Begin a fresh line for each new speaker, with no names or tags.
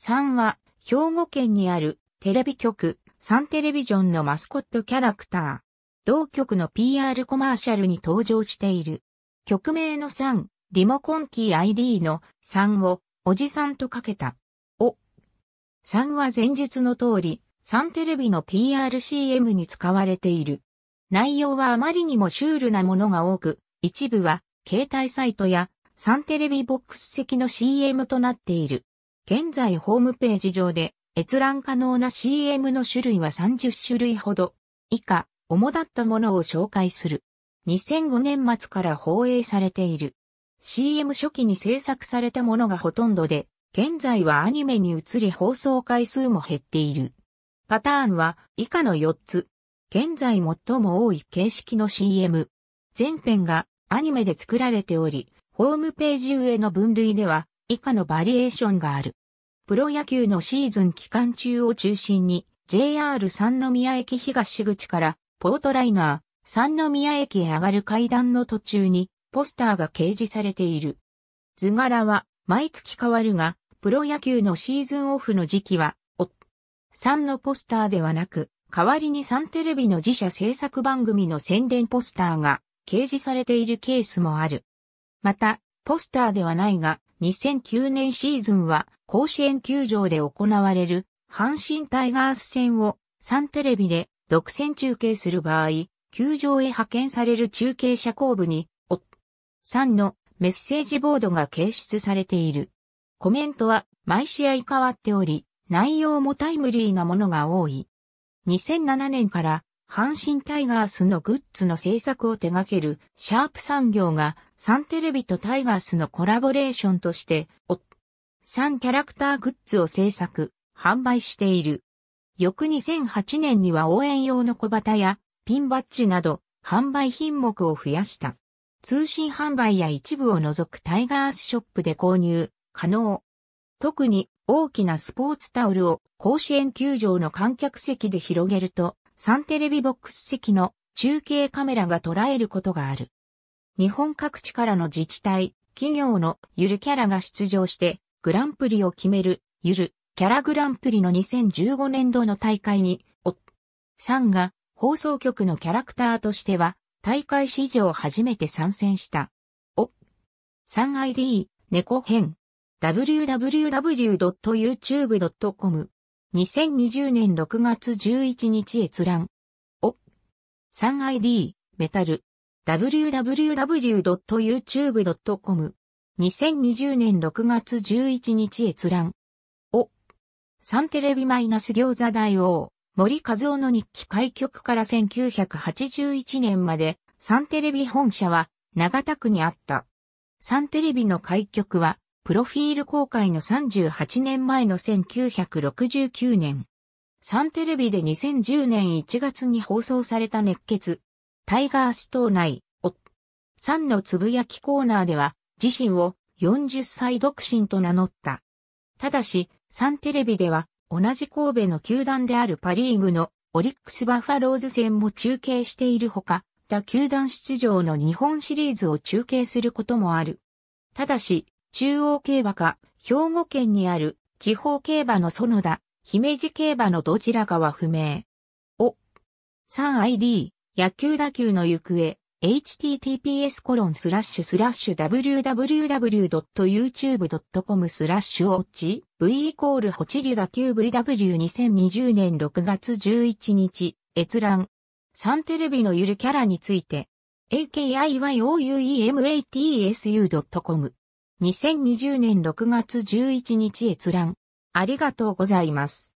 3は、兵庫県にあるテレビ局、サンテレビジョンのマスコットキャラクター。同局の PR コマーシャルに登場している。曲名の3、リモコンキー ID の3を、おじさんとかけた。お。3は前述の通り、サンテレビの PRCM に使われている。内容はあまりにもシュールなものが多く、一部は携帯サイトやサンテレビボックス席の CM となっている。現在ホームページ上で閲覧可能な CM の種類は30種類ほど。以下、主だったものを紹介する。2005年末から放映されている。CM 初期に制作されたものがほとんどで、現在はアニメに移り放送回数も減っている。パターンは以下の4つ。現在最も多い形式の CM。全編がアニメで作られており、ホームページ上の分類では以下のバリエーションがある。プロ野球のシーズン期間中を中心に JR 三宮駅東口からポートライナー三宮駅へ上がる階段の途中にポスターが掲示されている。図柄は毎月変わるが、プロ野球のシーズンオフの時期は、お、3のポスターではなく、代わりに三。テレビの自社制作番組の宣伝ポスターが掲示されているケースもある。また、ポスターではないが、2009年シーズンは甲子園球場で行われる阪神タイガース戦をサンテレビで独占中継する場合、球場へ派遣される中継者後部に、お、3のメッセージボードが掲出されている。コメントは毎試合変わっており、内容もタイムリーなものが多い。2007年から阪神タイガースのグッズの制作を手掛けるシャープ産業がサンテレビとタイガースのコラボレーションとして、お、サンキャラクターグッズを制作、販売している。翌2008年には応援用の小旗やピンバッジなど販売品目を増やした。通信販売や一部を除くタイガースショップで購入可能。特に大きなスポーツタオルを甲子園球場の観客席で広げると3テレビボックス席の中継カメラが捉えることがある。日本各地からの自治体、企業のゆるキャラが出場してグランプリを決めるゆるキャラグランプリの2015年度の大会に、おっさんが放送局のキャラクターとしては大会史上初めて参戦した。おさん ID 猫編 www.youtube.com 2020年6月11日閲覧。お 3ID、メタル。www.youtube.com。2020年6月11日閲覧。お。3テレビマイナス餃子大王。森和夫の日記開局から1981年まで、3テレビ本社は長田区にあった。3テレビの開局はプロフィール公開の38年前の1969年、サンテレビで2010年1月に放送された熱血、タイガース島内、お、サンのつぶやきコーナーでは、自身を40歳独身と名乗った。ただし、サンテレビでは、同じ神戸の球団であるパリーグのオリックスバファローズ戦も中継しているほか、他球団出場の日本シリーズを中継することもある。ただし、中央競馬か、兵庫県にある地方競馬の園田、姫路競馬のどちらかは不明。お、3ID、野球打球の行方、https コロンスラッシュスラッシュ www.youtube.com スラッシュオッチ v イコールホチリュ打球 VW2020 年6月11日閲覧3テレビのゆるキャラについて a k i y o u e m a t s c o m 2020年6月11日閲覧。ありがとうございます。